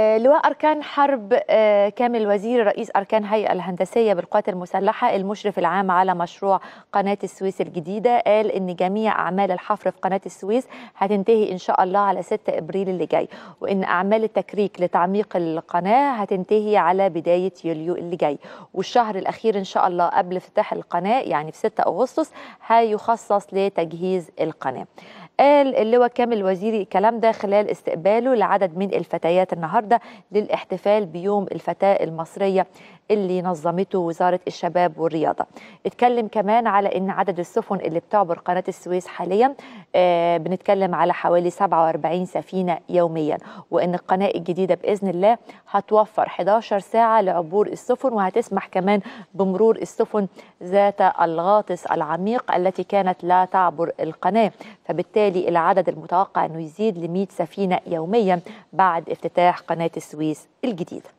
آه، لواء أركان حرب آه، كامل وزير رئيس أركان هيئة الهندسية بالقوات المسلحة المشرف العام على مشروع قناة السويس الجديدة قال إن جميع أعمال الحفر في قناة السويس هتنتهي إن شاء الله على 6 إبريل اللي جاي وإن أعمال التكريك لتعميق القناة هتنتهي على بداية يوليو اللي جاي والشهر الأخير إن شاء الله قبل افتتاح القناة يعني في 6 أغسطس هيخصص لتجهيز القناة قال اللواء كامل الوزيري الكلام ده خلال استقباله لعدد من الفتيات النهارده للاحتفال بيوم الفتاه المصريه اللي نظمته وزاره الشباب والرياضه. اتكلم كمان على ان عدد السفن اللي بتعبر قناه السويس حاليا آه بنتكلم على حوالي 47 سفينه يوميا وان القناه الجديده باذن الله هتوفر 11 ساعه لعبور السفن وهتسمح كمان بمرور السفن ذات الغاطس العميق التي كانت لا تعبر القناه فبالتالي وبالتالي العدد المتوقع أنه يزيد ل 100 سفينة يوميا بعد افتتاح قناة السويس الجديدة